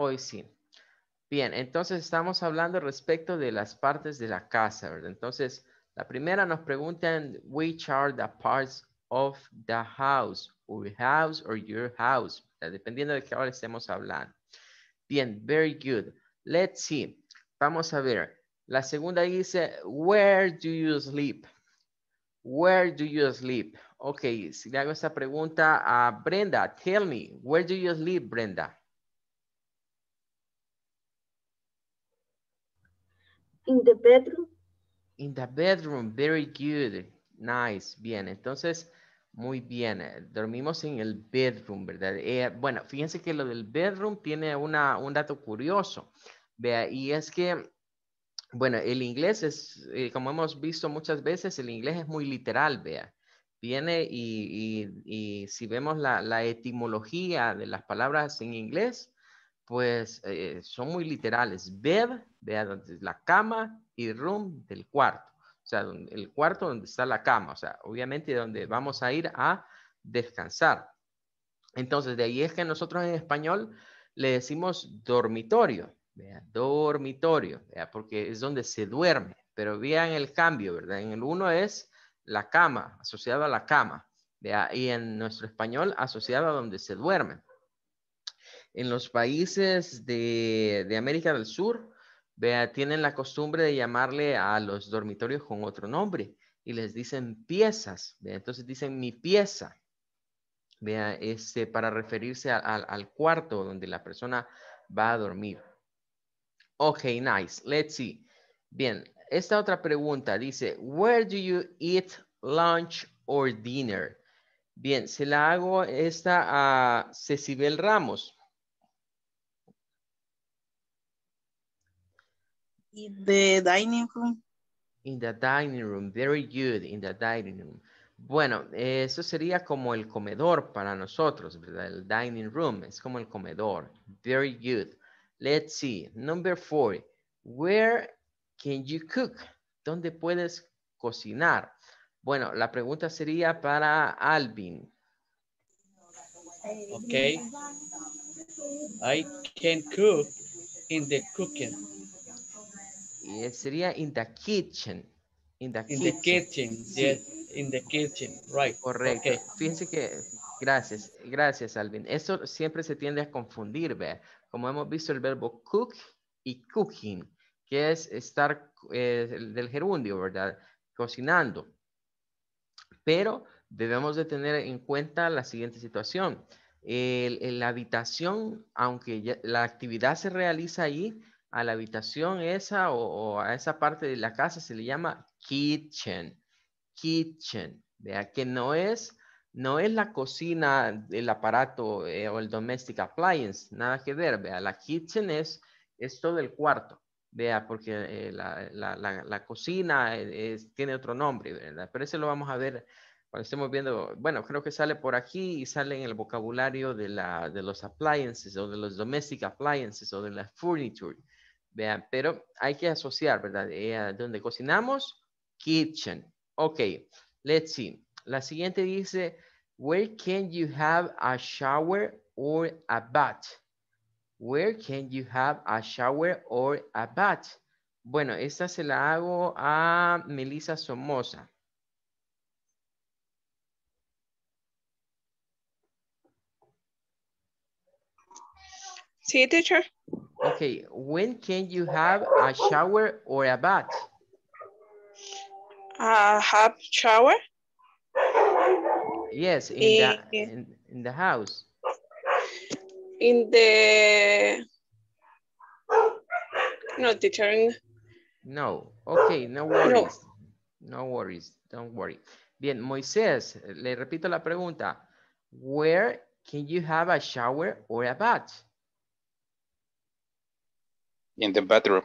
Hoy sí. Bien, entonces estamos hablando respecto de las partes de la casa, ¿verdad? Entonces, la primera nos preguntan, which are the parts of the house, or house or your house, dependiendo de qué hora estemos hablando. Bien, very good. Let's see. Vamos a ver. La segunda dice, where do you sleep? Where do you sleep? Ok, si le hago esta pregunta a Brenda, tell me, where do you sleep, Brenda? In the bedroom. In the bedroom, very good. Nice, bien. Entonces, muy bien. Dormimos en el bedroom, ¿verdad? Eh, bueno, fíjense que lo del bedroom tiene una, un dato curioso. Vea, y es que, bueno, el inglés es, eh, como hemos visto muchas veces, el inglés es muy literal, vea. Viene y, si vemos la, la etimología de las palabras en inglés, pues eh, son muy literales. Bed, vea la cama y room del cuarto. O sea, el cuarto donde está la cama. O sea, obviamente donde vamos a ir a descansar. Entonces, de ahí es que nosotros en español le decimos dormitorio. Dormitorio, porque es donde se duerme. Pero vean el cambio, ¿verdad? En el uno es la cama, asociado a la cama. ¿vea? Y en nuestro español, asociado a donde se duerme. En los países de, América del Sur, vea, tienen la costumbre de llamarle a los dormitorios con otro nombre y les dicen piezas. Entonces dicen mi pieza. Vea, este, para referirse al cuarto donde la persona va a dormir. Ok, nice. Let's see. Bien, esta otra pregunta dice, where do you eat lunch or dinner? Bien, se la hago esta a Cecibel Ramos. In the dining room. In the dining room. Very good. In the dining room. Bueno, eso sería como el comedor para nosotros, ¿verdad? El dining room es como el comedor. Very good. Let's see. Number four. Where can you cook? ¿Dónde puedes cocinar? Bueno, la pregunta sería para Alvin. Okay. I can cook in the cooking sería in the kitchen. In the kitchen. in the kitchen, right. Correcto. Fíjense que, gracias, gracias Alvin. eso siempre se tiende a confundir, ¿ve? Como hemos visto el verbo cook y cooking, que es estar eh, del gerundio, ¿verdad? Cocinando. Pero debemos de tener en cuenta la siguiente situación. El, la habitación, aunque la actividad se realiza ahí, a la habitación esa o, a esa parte de la casa se le llama kitchen. Kitchen. Vea que no es, no es la cocina, el aparato eh, o el domestic appliance, nada que ver. Vea, la kitchen es, todo el cuarto. Vea, porque eh, la, cocina eh, tiene otro nombre, Pero ese lo vamos a ver cuando estemos viendo. Bueno, creo que sale por aquí y sale en el vocabulario de, de los appliances o de los domestic appliances o de la furniture. Vean, pero hay que asociar, ¿verdad? Eh, donde cocinamos, kitchen. Ok, let's see. La siguiente dice, where can you have a shower or a bath? Where can you have a shower or a bath? Bueno, esta se la hago a Melissa Somoza. Sí, teacher. Okay, when can you have a shower or a bath? a have shower? Yes, in, the, the house. In the... No, No, okay, no worries. No. no worries, don't worry. Bien, Moisés, le repito la pregunta. Where can you have a shower or a bath? In the bathroom.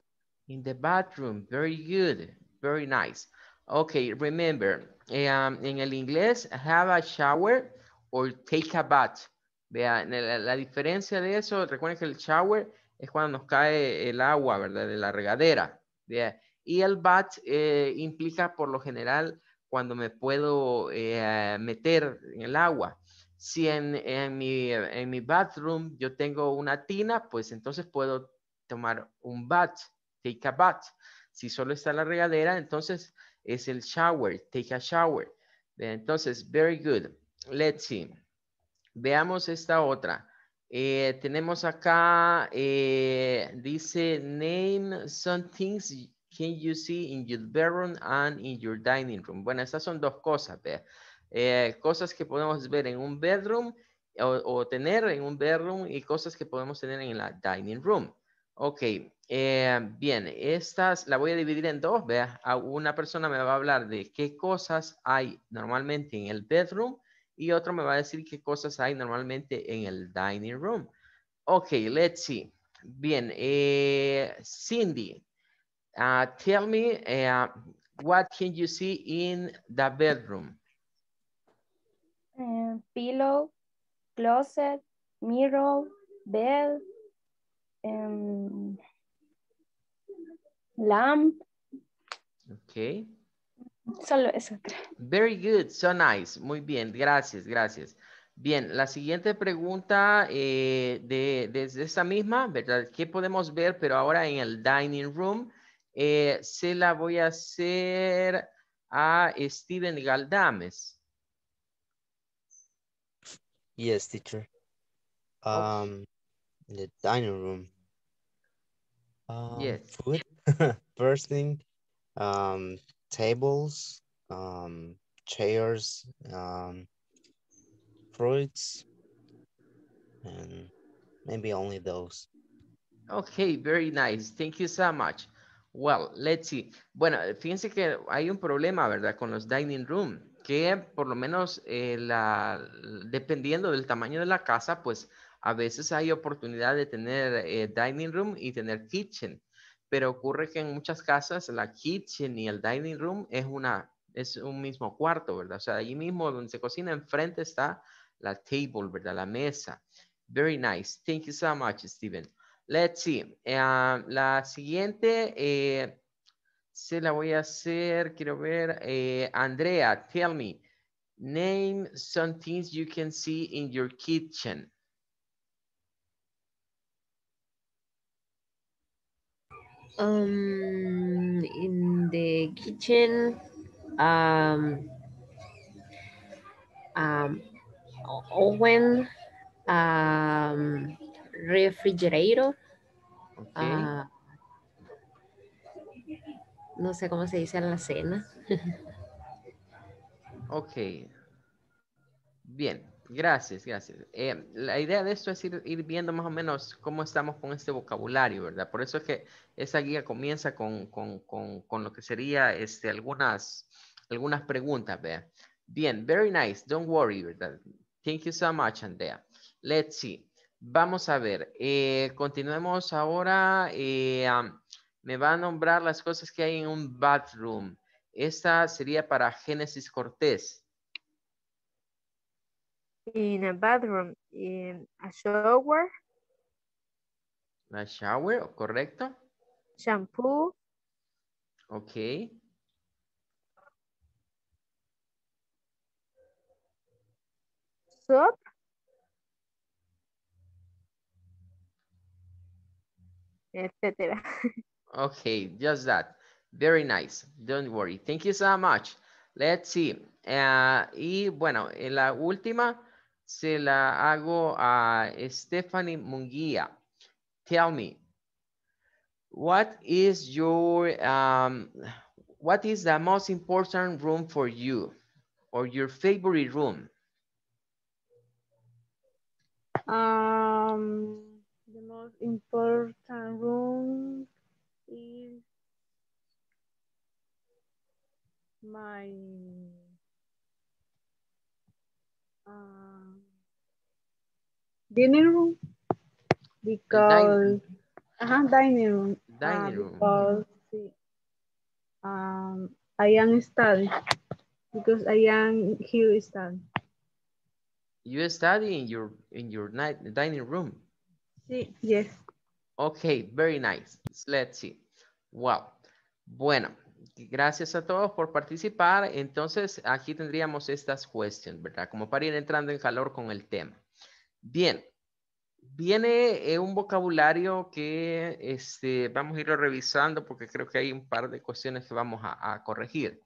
In the bathroom. Very good. Very nice. Okay, remember, um, en el inglés, have a shower or take a bath. Vea, la, diferencia de eso, recuerden que el shower es cuando nos cae el agua, ¿verdad? De la regadera. Vea. Y el bath eh, implica por lo general cuando me puedo eh, meter en el agua. Si en, en, mi, en mi bathroom yo tengo una tina, pues entonces puedo tomar un bath, take a bath. Si solo está la regadera, entonces es el shower, take a shower. Entonces, very good. Let's see. Veamos esta otra. Eh, tenemos acá, eh, dice, name some things can you see in your bedroom and in your dining room. Bueno, estas son dos cosas, eh, cosas que podemos ver en un bedroom o, tener en un bedroom y cosas que podemos tener en la dining room. Ok, eh, bien, estas la voy a dividir en dos, vea, una persona me va a hablar de qué cosas hay normalmente en el bedroom y otro me va a decir qué cosas hay normalmente en el dining room. Ok, let's see. Bien, eh, Cindy, ah, tell me eh, what can you see in the bedroom? pillow, closet, mirror, bed, Em, lamp. Okay. Solo eso. Very good, so nice. Muy bien, gracias, gracias. Bien, la siguiente pregunta desde eh, de, misma, ¿verdad? ¿Qué podemos ver, pero ahora en el dining room? Eh, se la voy a hacer a Steven Galdames. Yes, teacher. Um, The dining room. Um, yes. Food, thing um, tables, um, chairs, um, fruits, and maybe only those. Okay, very nice. Thank you so much. Well, let's see. Bueno, fíjense que hay un problema, ¿verdad? Con los dining room, que por lo menos eh, la, dependiendo del tamaño de la casa, pues a veces hay oportunidad de tener eh, dining room y tener kitchen, pero ocurre que en muchas casas la kitchen y el dining room es una es un mismo cuarto, ¿verdad? O sea, allí mismo donde se cocina enfrente está la table, ¿verdad? La mesa. Very nice. Thank you so much, Steven. Let's see. Ah, la siguiente eh, se la voy a hacer, quiero ver, eh, Andrea, tell me, name some things you can see in your kitchen. Um, in the kitchen, um, um, um refrigerator. Uh, no sé cómo se dice en la cena. ok. Bien. Gracias, gracias. Eh, la idea de esto es ir, viendo más o menos cómo estamos con este vocabulario, ¿verdad? Por eso es que esa guía comienza con, lo que sería este, algunas, algunas preguntas, ¿verdad? Bien, very nice, don't worry, ¿verdad? Thank you so much, Andrea. Let's see. Vamos a ver, eh, continuemos ahora. Eh, me va a nombrar las cosas que hay en un bathroom. Esta sería para Génesis Cortés. in a bathroom, in a shower. La shower, correcto. Shampoo. Okay. Soap. Etcetera. okay, just that. Very nice. Don't worry. Thank you so much. Let's see. Uh, y bueno, en la última se la hago a Stephanie Munguia. Tell me, what is your, um, what is the most important room for you or your favorite room? Um, the most important room is my uh, Ah, dining room because Ajá, dining room. Dining room. because, um, I am studying. Because I am here studying. You study in your in your night dining room. Sí, yes. Okay, very nice. Let's see. Wow. Bueno, gracias a todos por participar. Entonces, aquí tendríamos estas cuestiones, ¿verdad? Como para ir entrando en calor con el tema. Bien, viene eh, un vocabulario que este, vamos a ir revisando porque creo que hay un par de cuestiones que vamos a, corregir.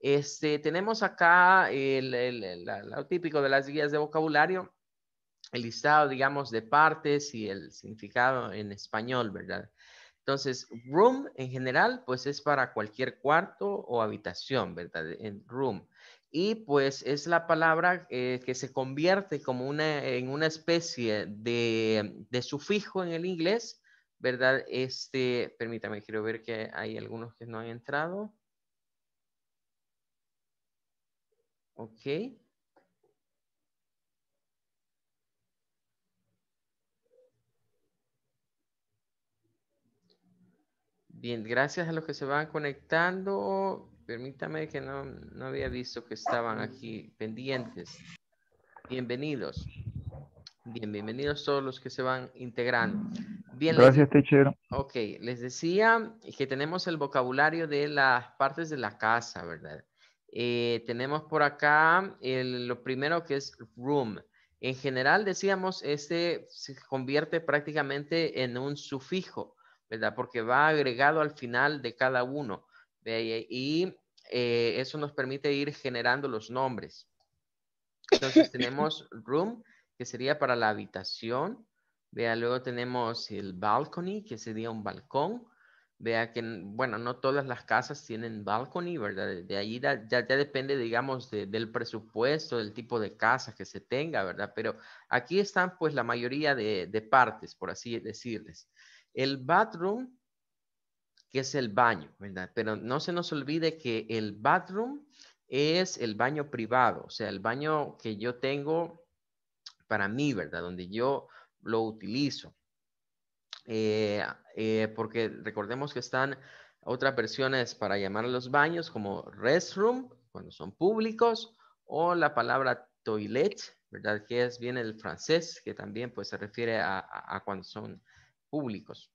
Este, tenemos acá el, lo típico de las guías de vocabulario, el listado, digamos, de partes y el significado en español, ¿verdad? Entonces, room en general, pues es para cualquier cuarto o habitación, ¿verdad? En room y pues es la palabra eh, que se convierte como una, en una especie de, de, sufijo en el inglés, ¿verdad? Este, permítame, quiero ver que hay algunos que no han entrado. Ok. Bien, gracias a los que se van conectando. Permítame que no, había visto que estaban aquí pendientes. Bienvenidos. Bien, bienvenidos todos los que se van integrando. Bien, Gracias, Ok, les decía que tenemos el vocabulario de las partes de la casa, ¿verdad? Eh, tenemos por acá lo primero que es room. En general, decíamos, este se convierte prácticamente en un sufijo, ¿verdad? Porque va agregado al final de cada uno. Eh, y eh, eso nos permite ir generando los nombres. Entonces tenemos room, que sería para la habitación. Vea, luego tenemos el balcony, que sería un balcón. Vea que, bueno, no todas las casas tienen balcony, ¿verdad? De ahí ya, depende, digamos, del presupuesto, del tipo de casa que se tenga, ¿verdad? Pero aquí están, pues, la mayoría de, de partes, por así decirles. El bathroom que es el baño, ¿verdad? Pero no se nos olvide que el bathroom es el baño privado, o sea, el baño que yo tengo para mí, ¿verdad? Donde yo lo utilizo. Eh, eh, porque recordemos que están otras versiones para llamar a los baños como restroom, cuando son públicos, o la palabra toilet, ¿verdad? Que es, bien el francés, que también pues se refiere a cuando son públicos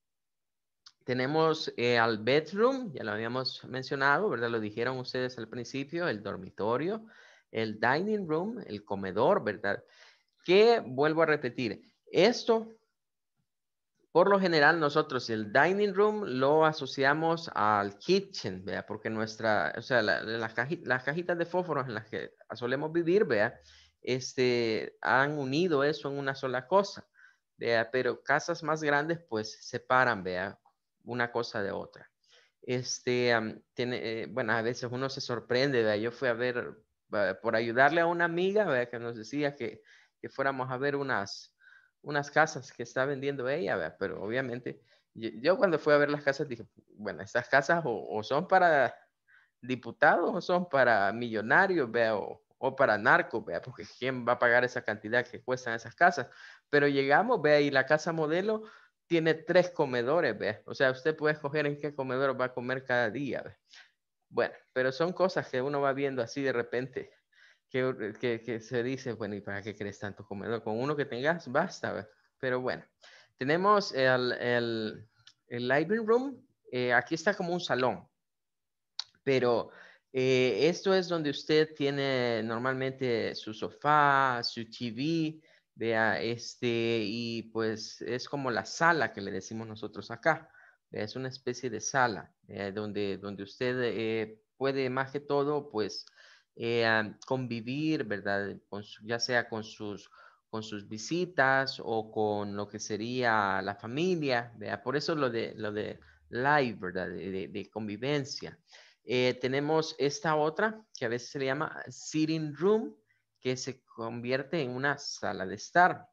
tenemos eh, al bedroom, ya lo habíamos mencionado, ¿verdad? Lo dijeron ustedes al principio, el dormitorio, el dining room, el comedor, ¿verdad? Que vuelvo a repetir, esto, por lo general, nosotros el dining room lo asociamos al kitchen, ¿verdad? Porque nuestra, o sea, las cajitas de fósforos en las que solemos vivir, ¿verdad? Este, han unido eso en una sola cosa. vea Pero casas más grandes pues separan, vea, una cosa de otra. Este, tiene, eh, bueno, a veces uno se sorprende, yo fui a ver, eh, por ayudarle a una amiga que nos decía que, fuéramos a ver unas, unas casas que está vendiendo ella, pero obviamente yo, cuando fui a ver las casas dije, bueno, estas casas o, son para diputados o son para millonarios, o, o para narcos, vea, porque quién va a pagar esa cantidad que cuestan esas casas. Pero llegamos, vea, y la casa modelo tiene tres comedores, ¿ves? O sea, usted puede escoger en qué comedor va a comer cada día, Bueno, pero son cosas que uno va viendo así de repente, que, se dice, bueno, ¿y para qué crees tanto comedor? Con uno que tengas, basta, ¿ves? Pero bueno, tenemos el, el, living room, eh, aquí está como un salón, pero eh, esto es donde usted tiene normalmente su sofá, su TV, Vea, este, y pues es como la sala que le decimos nosotros acá. es una especie de sala donde, donde usted eh, puede más que todo, pues, eh, convivir, ¿verdad? ya sea con sus, con sus visitas o con lo que sería la familia, ¿vea? Por eso lo de, lo de live, ¿verdad? De, de, de convivencia. Eh, tenemos esta otra que a veces se le llama sitting room, que se convierte en una sala de estar.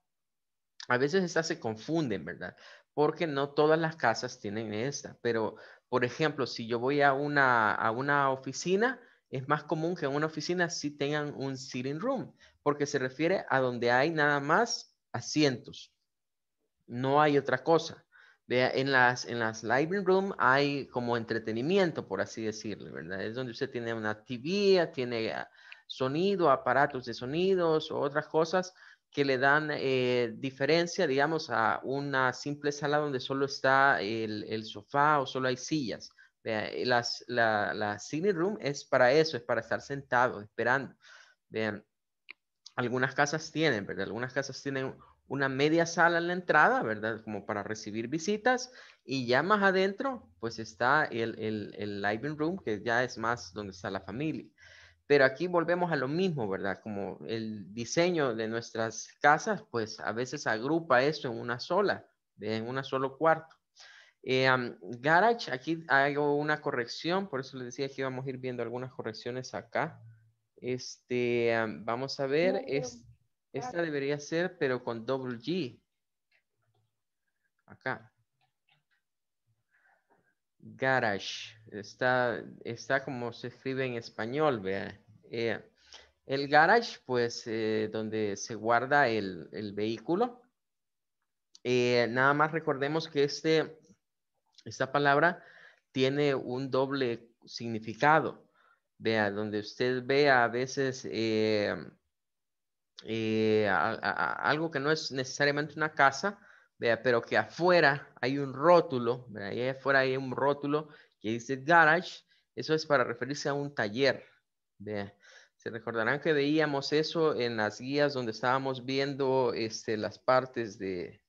A veces estas se confunden, ¿verdad? Porque no todas las casas tienen esta, pero por ejemplo, si yo voy a una, a una oficina, es más común que en una oficina sí tengan un sitting room, porque se refiere a donde hay nada más asientos. No hay otra cosa. en las, en las living room hay como entretenimiento, por así decirlo, ¿verdad? Es donde usted tiene una TV, tiene sonido, aparatos de sonidos o otras cosas que le dan eh, diferencia, digamos, a una simple sala donde solo está el, sofá o solo hay sillas. Las, la, la room es para eso, es para estar sentado, esperando. Vean, algunas casas tienen, ¿verdad? Algunas casas tienen una media sala en la entrada, ¿verdad? Como para recibir visitas. Y ya más adentro, pues está el, el, el living room, que ya es más donde está la familia. Pero aquí volvemos a lo mismo, ¿verdad? Como el diseño de nuestras casas, pues a veces agrupa eso en una sola, en un solo cuarto. Eh, garage, aquí hago una corrección, por eso les decía que íbamos a ir viendo algunas correcciones acá. Este, vamos a ver, es, esta debería ser, pero con doble G. Acá garage. Está, como se escribe en español, vea. Eh, el garage, pues, eh, donde se guarda el, vehículo. Eh, nada más recordemos que este, esta palabra tiene un doble significado. Vea, donde usted ve a veces algo que no es necesariamente una casa, ¿vea? pero que afuera hay un rótulo, ahí afuera hay un rótulo que dice garage, eso es para referirse a un taller. ¿vea? Se recordarán que veíamos eso en las guías donde estábamos viendo este, las partes de,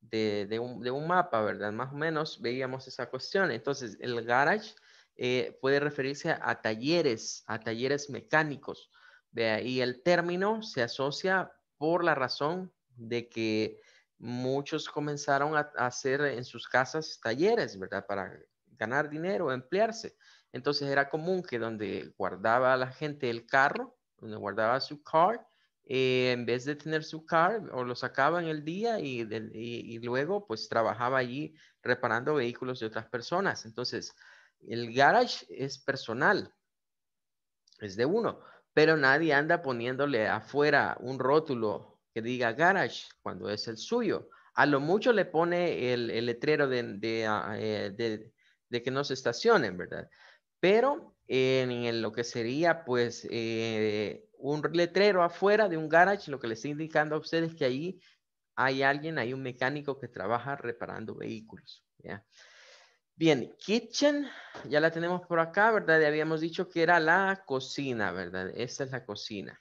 de, de, un, de, un, mapa, ¿verdad? Más o menos veíamos esa cuestión. Entonces, el garage eh, puede referirse a talleres, a talleres mecánicos. ¿vea? Y el término se asocia por la razón de que muchos comenzaron a, hacer en sus casas talleres, ¿verdad? Para ganar dinero, emplearse. Entonces era común que donde guardaba la gente el carro, donde guardaba su car, eh, en vez de tener su car, o lo sacaba en el día y, luego pues trabajaba allí reparando vehículos de otras personas. Entonces, el garage es personal, es de uno, pero nadie anda poniéndole afuera un rótulo que diga garage cuando es el suyo. A lo mucho le pone el, letrero ah, eh, de, que no se estacionen, ¿verdad? Pero en, lo que sería pues eh, un letrero afuera de un garage, lo que le está indicando a ustedes que ahí hay alguien, hay un mecánico que trabaja reparando vehículos. Bien, kitchen, ya la tenemos por acá, ¿verdad? habíamos dicho que era la cocina, ¿verdad? Esta es la cocina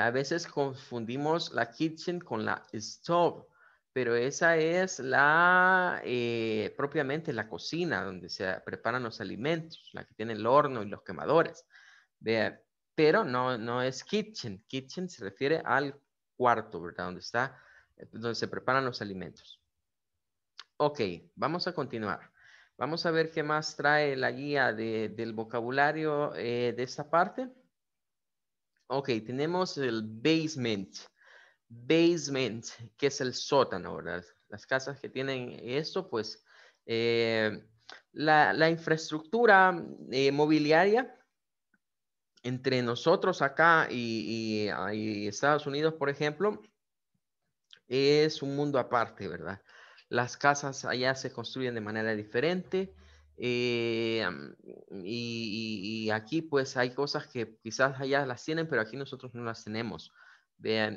a veces confundimos la kitchen con la stove, pero esa es la, eh, propiamente la cocina donde se preparan los alimentos, la que tiene el horno y los quemadores. pero no, no es kitchen. Kitchen se refiere al cuarto, ¿verdad? Donde está, eh, donde se preparan los alimentos. Ok, vamos a continuar. Vamos a ver qué más trae la guía del vocabulario eh, de esta parte. Ok, tenemos el basement. Basement, que es el sótano, ¿verdad? Las casas que tienen esto, pues eh, la, infraestructura eh, mobiliaria entre nosotros acá ah, y, Estados Unidos, por ejemplo, es un mundo aparte, ¿verdad? Las casas allá se construyen de manera diferente, eh, y, aquí pues hay cosas que quizás allá las tienen, pero aquí nosotros no las tenemos.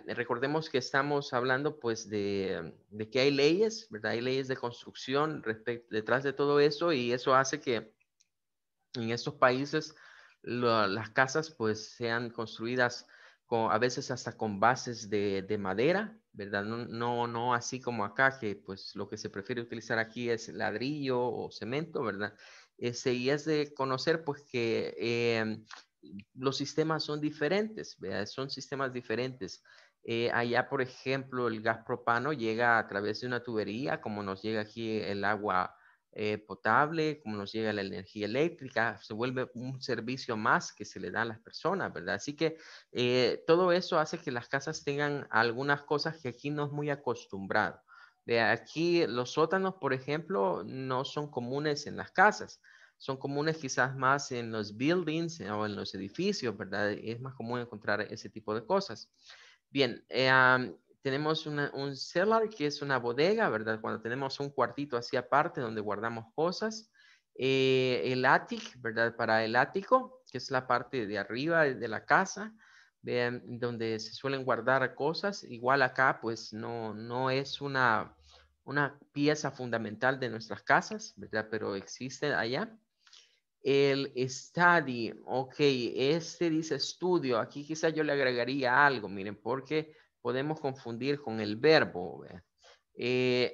recordemos que estamos hablando pues de, que hay leyes, ¿verdad? Hay leyes de construcción detrás de todo eso y eso hace que en estos países las casas pues sean construidas con, a veces hasta con bases de madera, ¿verdad? No, no, así como acá, que pues lo que se prefiere utilizar aquí es ladrillo o cemento, ¿verdad? Este, y es de conocer pues que em, los sistemas son diferentes, ¿verdad? Son sistemas diferentes. Eh, allá, por ejemplo, el gas propano llega a través de una tubería, como nos llega aquí el agua eh, potable, como nos llega la energía eléctrica, se vuelve un servicio más que se le da a las personas, ¿verdad? Así que eh, todo eso hace que las casas tengan algunas cosas que aquí no es muy acostumbrado. De aquí los sótanos, por ejemplo, no son comunes en las casas son comunes quizás más en los buildings eh, o en los edificios, ¿verdad? Es más común encontrar ese tipo de cosas. Bien, tenemos un cellar, que es una bodega, ¿verdad? Cuando tenemos un cuartito así aparte donde guardamos cosas. Eh, el attic, ¿verdad? Para el ático, que es la parte de arriba de la casa, vean, donde se suelen guardar cosas. Igual acá, pues no, no es una, una pieza fundamental de nuestras casas, ¿verdad? Pero existe allá. El study, ok, este dice estudio. Aquí quizá yo le agregaría algo, miren, porque podemos confundir con el verbo. Eh,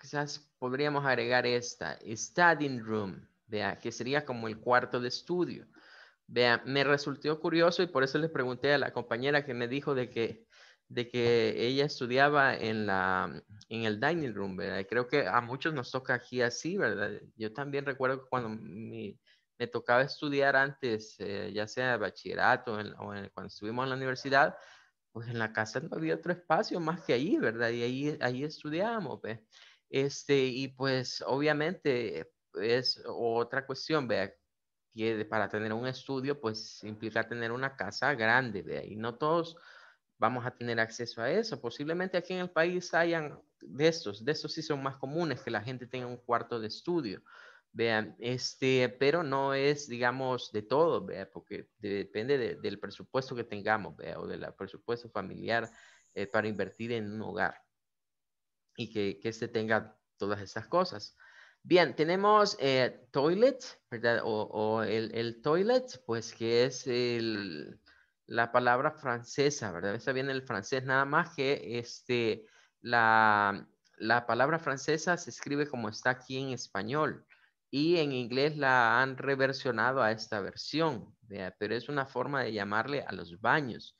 quizás podríamos agregar esta, studying room, vea, que sería como el cuarto de estudio. Vea, me resultó curioso y por eso le pregunté a la compañera que me dijo de que, de que ella estudiaba en, la, en el dining room, ¿verdad? creo que a muchos nos toca aquí así, ¿verdad? Yo también recuerdo cuando mi, me tocaba estudiar antes, eh, ya sea de bachillerato o cuando estuvimos en la universidad, pues en la casa no había otro espacio más que ahí, ¿verdad? Y ahí, ahí estudiábamos, Este, y pues obviamente es otra cuestión, vea, que para tener un estudio, pues implica tener una casa grande, de y no todos vamos a tener acceso a eso. Posiblemente aquí en el país hayan de estos, de estos sí son más comunes, que la gente tenga un cuarto de estudio. Vean, este, pero no es, digamos, de todo, ¿vea? porque depende del presupuesto que tengamos, ¿vea? o del presupuesto familiar eh, para invertir en un hogar y que, que este tenga todas estas cosas. Bien, tenemos eh, toilet, ¿verdad? O, el, el, toilet, pues que es la palabra francesa, ¿verdad? está bien el francés, nada más que este, la, la palabra francesa se escribe como está aquí en español y en inglés la han reversionado a esta versión, pero es una forma de llamarle a los baños.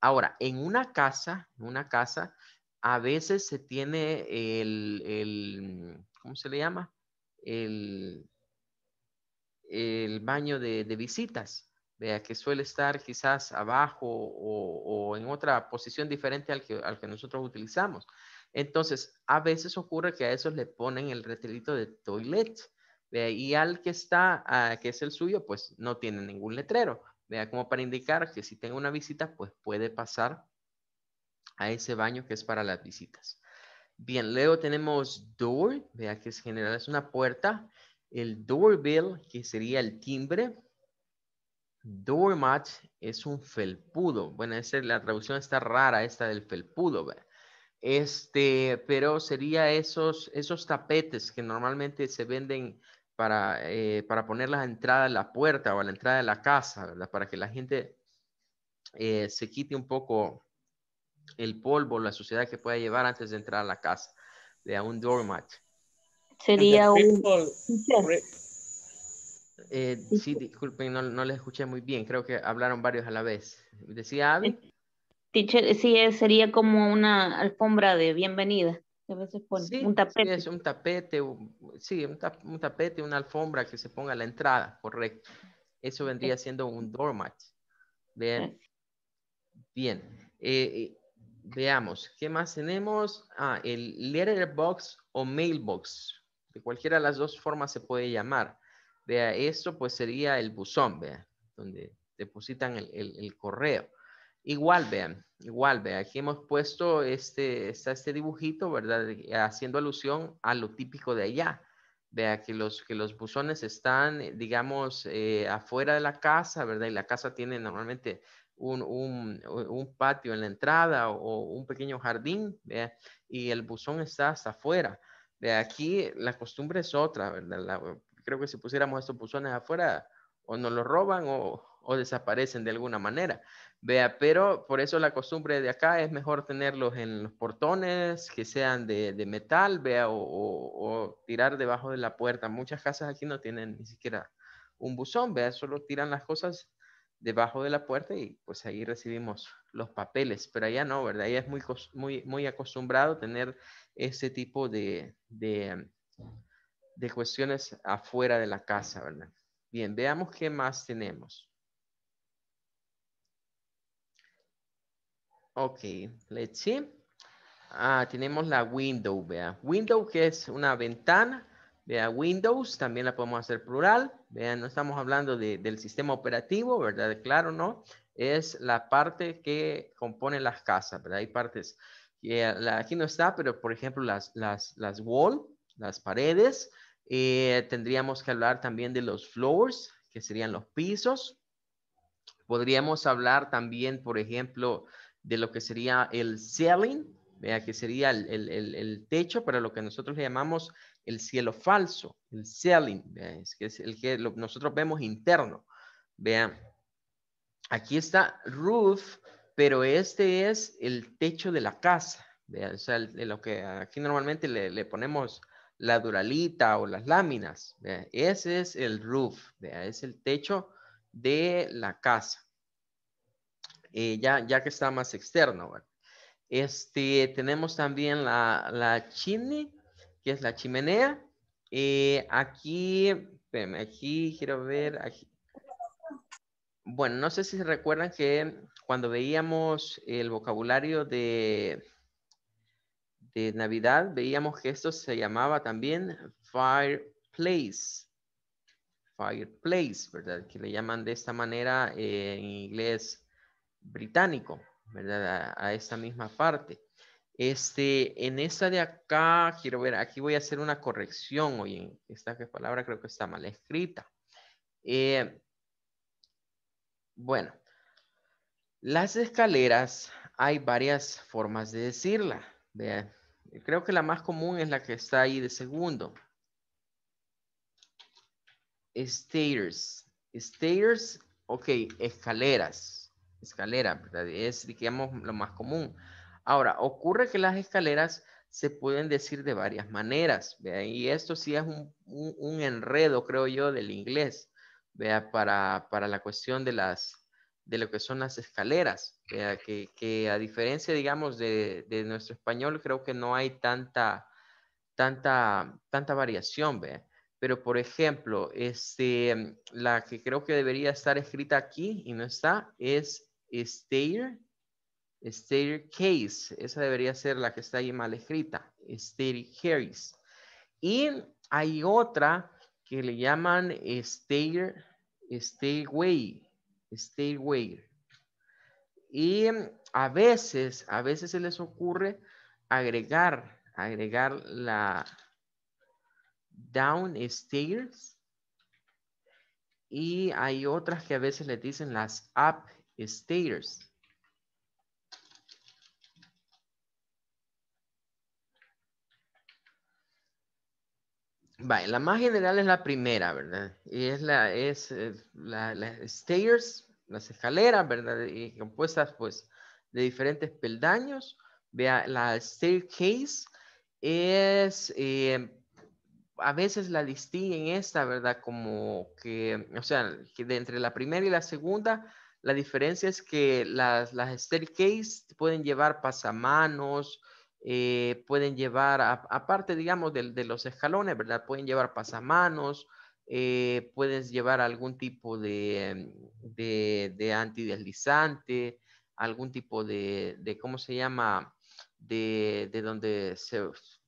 Ahora, en una casa, una casa, a veces se tiene el, ¿cómo se le llama? El, baño de, visitas, vea que suele estar quizás abajo o, o en otra posición diferente al que, nosotros utilizamos. Entonces, a veces ocurre que a esos le ponen el retelito de toilet. Eh, y al que está, ah, que es el suyo, pues no tiene ningún letrero. Vea como para indicar que si tengo una visita, pues puede pasar a ese baño que es para las visitas. Bien, luego tenemos door, vea que es general, es una puerta. El doorbell, que sería el timbre. Doormat es un felpudo. Bueno, la traducción está rara, esta del felpudo. Este, pero sería esos, esos tapetes que normalmente se venden para, eh, para poner las entrada a la puerta o a la entrada de la casa, Para que la gente eh, se quite un poco el polvo, la suciedad que pueda llevar antes de entrar a la casa. de a un doormat. Sería un... Eh, sí, disculpen, no, le les escuché muy bien. Creo que hablaron varios a la vez. ¿Decía Abby? sí, sería como una alfombra de bienvenida un tapete. Sí, es un tapete, tapete, una alfombra que se ponga a la entrada, correcto. Eso vendría siendo un doormat. Bien. Eh, eh, veamos, ¿qué más tenemos? Ah, el letterbox o mailbox. De cualquiera de las dos formas se puede llamar. Vea, esto pues sería el buzón, vea, donde depositan el correo. Igual, vean, igual, vean, aquí hemos puesto este, está este dibujito, ¿verdad? Haciendo alusión a lo típico de allá. Vea que los, que los buzones están, digamos, eh, afuera de la casa, ¿verdad? Y la casa tiene normalmente un, un, un patio en la entrada o, un pequeño jardín, ¿vea? Y el buzón está hasta afuera. De aquí la costumbre es otra, ¿verdad? creo que si pusiéramos estos buzones afuera, o nos lo roban o, desaparecen de alguna manera. Vea, pero por eso la costumbre de acá es mejor tenerlos en los portones que sean de, metal, vea, o, tirar debajo de la puerta. Muchas casas aquí no tienen ni siquiera un buzón, vea, solo tiran las cosas debajo de la puerta y pues ahí recibimos los papeles, pero allá no, ¿verdad? Allá es muy, acostumbrado tener ese tipo de, de cuestiones afuera de la casa, ¿verdad? Bien, veamos qué más tenemos. Ok, let's see. Ah, tenemos la window, vea. Window que es una ventana. Vea, Windows también la podemos hacer plural. Vea, no estamos hablando del sistema operativo, ¿verdad? Claro, no. Es la parte que compone las casas, ¿verdad? Hay partes que eh, aquí no está, pero por ejemplo las, las, las wall, las paredes, eh, tendríamos que hablar también de los floors, que serían los pisos. Podríamos hablar también, por ejemplo, de lo que sería el ceiling, vea que sería el, techo para lo que nosotros le llamamos el cielo falso, el ceiling, es que es el que nosotros vemos interno. Vean, aquí está roof, pero este es el techo de la casa. O sea, lo que aquí normalmente le ponemos la duralita o las láminas. Ese es el roof, es el techo de la casa. Eh, ya, ya que está más externo. Este, tenemos también la, la chimney, que es la chimenea. Eh, aquí, aquí quiero ver, aquí. Bueno, no sé si se recuerdan que cuando veíamos el vocabulario de Navidad, veíamos que esto se llamaba también fireplace. Fireplace, ¿verdad? Que le llaman de esta manera eh, en inglés británico, ¿verdad? A, esta misma parte. Este, en esta de acá, quiero ver, aquí voy a hacer una corrección. Oye, esta palabra creo que está mal escrita. Eh, bueno, las escaleras hay varias formas de decirla. Vean, Creo que la más común es la que está ahí de segundo. Stairs. Stairs, ok, escaleras. Escalera, Es, lo más común. Ahora, ocurre que las escaleras se pueden decir de varias maneras, ¿vea? y esto sí es un, enredo, creo yo, del inglés, ¿vea? Para, para la cuestión de las, de lo que son las escaleras, que, a diferencia, digamos, de, nuestro español, creo que no hay tanta, tanta, tanta variación, ¿ve? Pero, por ejemplo, este, la que creo que debería estar escrita aquí y no está, es stair, case Esa debería ser la que está ahí mal escrita, staircase. Y hay otra que le llaman stair, stairway, Stairway. Y mm, a veces, a veces se les ocurre agregar, agregar la down stairs Y hay otras que a veces le dicen las stairs Vale, la más general es la primera, ¿verdad? Y es la, es eh, la, las stairs, las escaleras, ¿verdad? Y compuestas, pues, de diferentes peldaños. Vea, la staircase es, eh, a veces la distinguen esta, ¿verdad? Como que, o sea, que entre la primera y la segunda, la diferencia es que las, las staircase pueden llevar pasamanos, eh, pueden llevar, aparte, digamos, de, los escalones, ¿verdad? Pueden llevar pasamanos, eh, puedes llevar algún tipo de, de, de antideslizante, algún tipo de, de, ¿cómo se llama? De, de donde se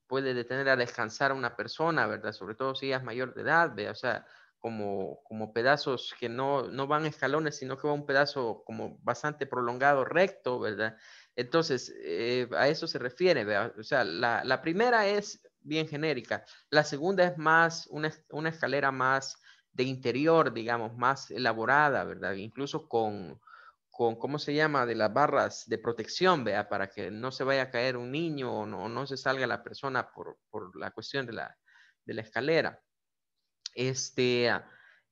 puede detener a descansar una persona, ¿verdad? Sobre todo si ella es mayor de edad, ¿verdad? o sea, como, como pedazos que no, no van escalones, sino que va un pedazo como bastante prolongado, recto, ¿verdad? Entonces, eh, a eso se refiere, o sea, la, primera es bien genérica, la segunda es más una, escalera más de interior, digamos, más elaborada, ¿verdad? Incluso con, ¿cómo se llama? De las barras de protección, vea, para que no se vaya a caer un niño o no, se salga la persona por, la cuestión de la, escalera. Este,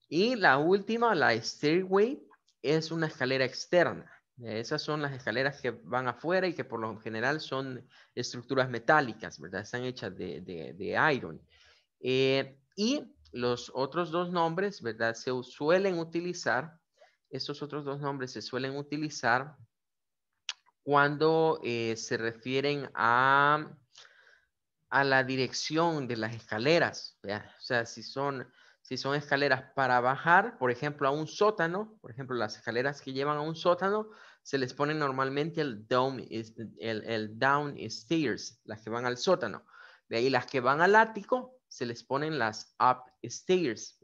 y la última, la stairway, es una escalera externa. Esas son las escaleras que van afuera y que por lo general son estructuras metálicas, ¿verdad? Están hechas de, iron. Eh, y los otros dos nombres, ¿verdad? Se suelen utilizar, estos otros dos nombres se suelen utilizar cuando eh, se refieren a, la dirección de las escaleras, O sea, si son, si son escaleras para bajar, por ejemplo, a un sótano, por ejemplo, las escaleras que llevan a un sótano, se les pone normalmente el, down, el, el downstairs, las que van al sótano. De ahí las que van al ático, se les ponen las up upstairs.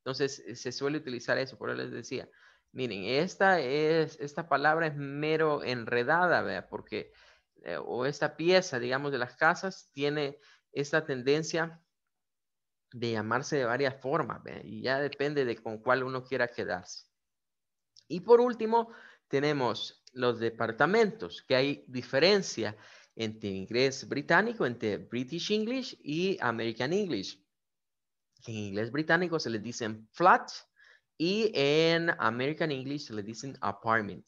Entonces, eh, se suele utilizar eso, por eso les decía. Miren, esta, es, esta palabra es mero enredada, ¿verdad? Porque, eh, o esta pieza, digamos, de las casas, tiene esta tendencia de llamarse de varias formas, Y ya depende de con cuál uno quiera quedarse. Y por último, tenemos los departamentos, que hay diferencia entre inglés británico, entre British English y American English. En inglés británico se les dicen flat y en American English se les dicen apartment,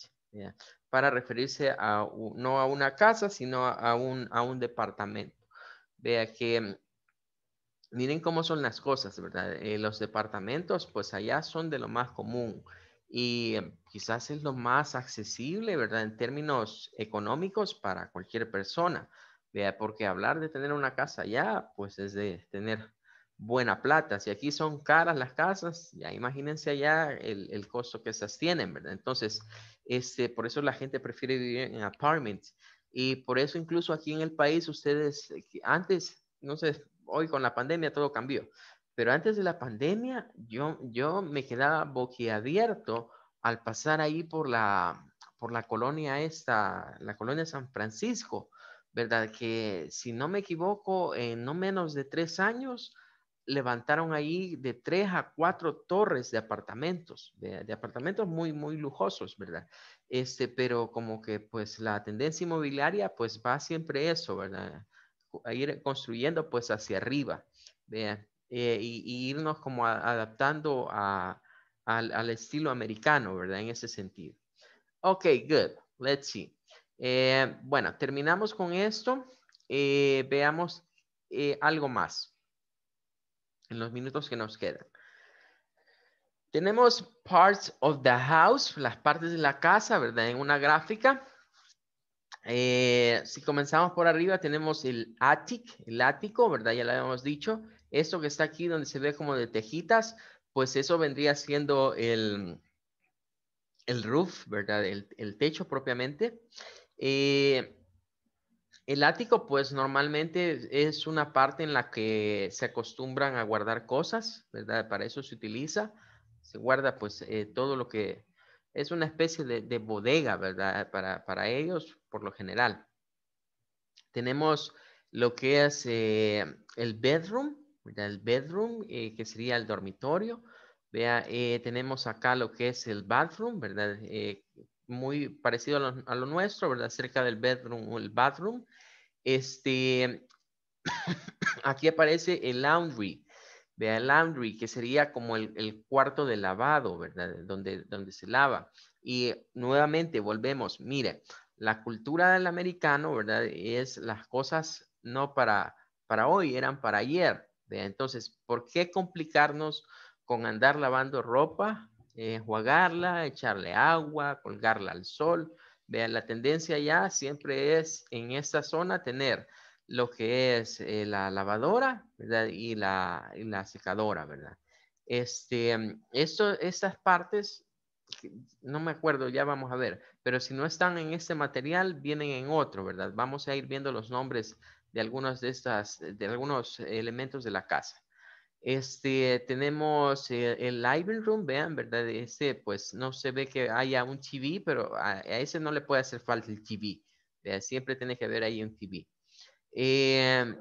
para referirse a, no a una casa, sino a un, departamento. Vea que mm, miren cómo son las cosas, ¿verdad? Eh, los departamentos, pues allá son de lo más común y em, quizás es lo más accesible, ¿verdad? En términos económicos para cualquier persona, porque hablar de tener una casa allá, pues es de tener buena plata. Si aquí son caras las casas, ya imagínense allá el, el costo que esas tienen, ¿verdad? Entonces, este, por eso la gente prefiere vivir en apartments. Y por eso incluso aquí en el país, ustedes, eh, antes, no sé, hoy con la pandemia todo cambió, pero antes de la pandemia, yo, yo me quedaba boquiabierto al pasar ahí por la, por la colonia esta, la colonia San Francisco, ¿verdad? Que si no me equivoco, en no menos de tres años levantaron ahí de tres a cuatro torres de apartamentos, de, apartamentos muy, muy lujosos, ¿verdad? Este, pero como que pues la tendencia inmobiliaria pues va siempre eso, ¿verdad? A ir construyendo pues hacia arriba, vean eh, y, irnos como adaptando a, al, al, estilo americano, ¿verdad? En ese sentido. Ok, good. Let's see. Eh, bueno, terminamos con esto. Eh, veamos eh, algo más en los minutos que nos quedan. Tenemos parts of the house, las partes de la casa, ¿verdad? En una gráfica. si comenzamos por arriba, tenemos el attic, el ático, ¿verdad? Ya lo habíamos dicho. Esto que está aquí donde se ve como de tejitas, pues eso vendría siendo el, el roof, ¿verdad? El, techo propiamente. Eh, el ático, pues normalmente es una parte en la que se acostumbran a guardar cosas, ¿verdad? Para eso se utiliza. Se guarda pues eh, todo lo que es una especie de, bodega, ¿verdad? Para, ellos, por lo general. Tenemos lo que es eh, el bedroom, ¿verdad? El bedroom, eh, que sería el dormitorio. Vea, eh, tenemos acá lo que es el bathroom, ¿verdad? Eh, muy parecido a lo, nuestro, ¿verdad? Cerca del bedroom o el bathroom. Este, aquí aparece el laundry. Vea, el laundry, que sería como el, cuarto de lavado, ¿verdad? Donde, donde se lava. Y nuevamente volvemos, mire, la cultura del americano, ¿verdad? Es las cosas no para, para hoy, eran para ayer. Entonces, ¿por qué complicarnos con andar lavando ropa, eh, enjuagarla, echarle agua, colgarla al sol? Vean, la tendencia ya siempre es en esta zona tener lo que es eh, la lavadora Y, la, secadora, ¿verdad? Este, mm, esto, estas partes, no me acuerdo, ya vamos a ver, pero si no están en este material, vienen en otro, ¿verdad? Vamos a ir viendo los nombres de algunos de estas, de algunos elementos de la casa. Este, tenemos eh, el, living room, vean, ¿verdad? Este, pues no se ve que haya un TV, pero a, ese no le puede hacer falta el TV. Siempre tiene que haber ahí un TV. Eh,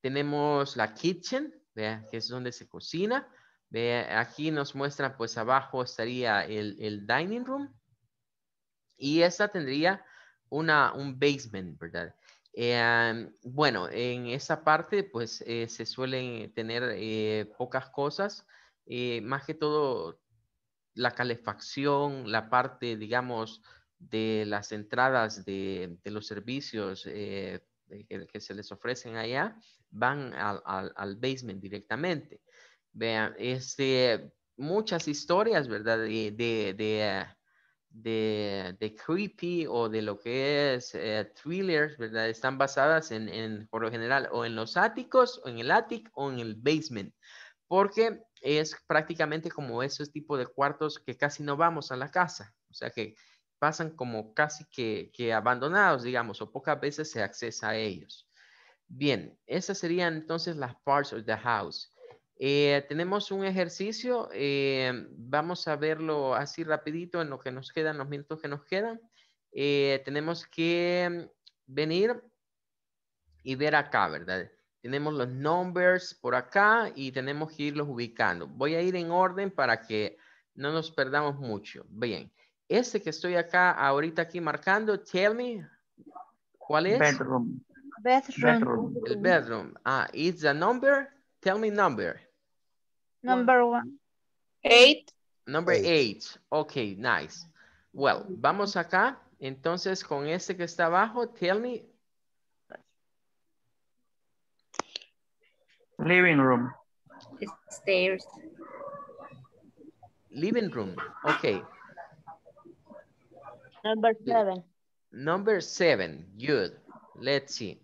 tenemos la kitchen, ¿vean? que es donde se cocina. Aquí nos muestra, pues abajo estaría el, el dining room. Y esta tendría una, un basement, ¿verdad? Em, bueno, en esa parte pues eh, se suelen tener eh, pocas cosas, eh, más que todo la calefacción, la parte, digamos, de las entradas de, los servicios que, se les ofrecen allá, van al, basement directamente. Vean, este, muchas historias, ¿verdad? de de, creepy o de lo que es eh, thrillers, ¿verdad? Están basadas en, en, por lo general, o en los áticos, o en el attic, o en el basement, porque es prácticamente como esos tipos de cuartos que casi no vamos a la casa, o sea que pasan como casi que, que abandonados, digamos, o pocas veces se accesa a ellos. Bien, esas serían entonces las parts of the house. Eh, tenemos un ejercicio, eh, vamos a verlo así rapidito en lo que nos quedan, los minutos que nos quedan. Eh, tenemos que venir y ver acá, ¿verdad? Tenemos los numbers por acá y tenemos que irlos ubicando. Voy a ir en orden para que no nos perdamos mucho. Bien, este que estoy acá ahorita aquí marcando, tell me, ¿cuál es? Bedroom. Bedroom. El bedroom. Ah, it's a number, tell me number. Number one. Eight. Number eight. okay, nice. Well, vamos acá. Entonces, con este que está abajo, tell me. Living room. Stairs. Living room. okay. Number seven. Number seven. Good. Let's see.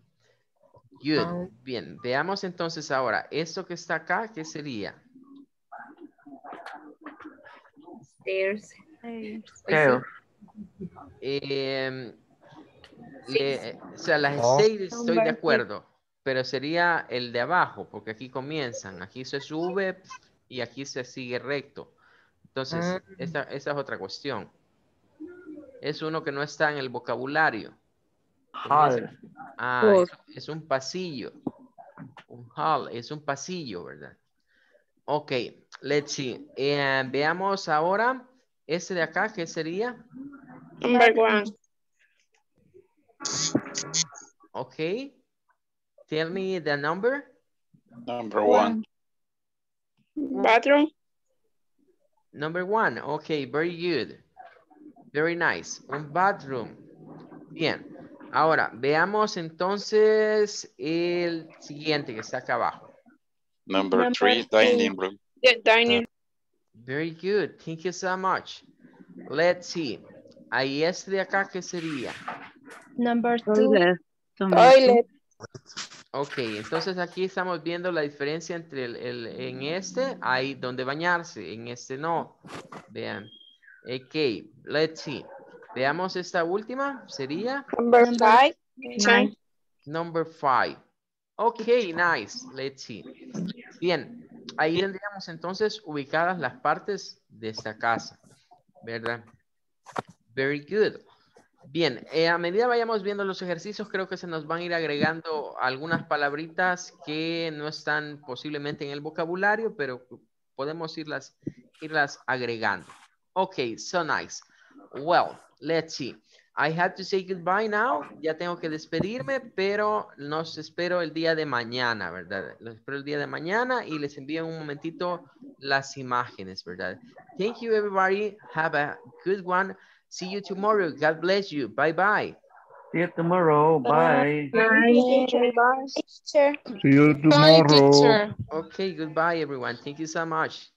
Good. Bien. Veamos entonces ahora. Esto que está acá, ¿qué sería? Em, o sea, las estoy de acuerdo, pero sería el de abajo, porque aquí comienzan, aquí se sube y aquí se sigue recto. Entonces, ah. esa, es otra cuestión. Es uno que no está en el vocabulario. Hall. Ah, es, un pasillo. Un hall, es un pasillo, ¿verdad? Ok, Let's see. Eh, veamos ahora ese de acá, ¿qué sería? Number one. Ok. Tell me the number. Number one. Bathroom. Number one. Ok, very good. Very nice. Un bathroom. Bien. Ahora, veamos entonces el siguiente que está acá abajo. number three, dining room. Uh, very good. Thank you so much. Let's see. Ahí este de acá, ¿qué sería? Number two. Toilet. Ok, entonces aquí estamos viendo la diferencia entre el, en este hay donde bañarse, en este no. Vean. Ok, let's see. Veamos esta última, sería. Number five. Number five. Ok, nice. Let's see. Bien, ahí tendríamos entonces ubicadas las partes de esta casa, ¿verdad? Very good. Bien, eh, a medida vayamos viendo los ejercicios, creo que se nos van a ir agregando algunas palabritas que no están posiblemente en el vocabulario, pero podemos irlas, irlas agregando. Ok, so nice. Well, let's see. I have to say goodbye now. Ya tengo que despedirme, pero nos espero el día de mañana, ¿verdad? Los espero el día de mañana y les envío un momentito las imágenes, ¿verdad? Thank you, everybody. Have a good one. See you tomorrow. God bless you. Bye bye. See you tomorrow. Bye. Bye. Bye. See you tomorrow. Okay, goodbye, everyone. Thank you so much.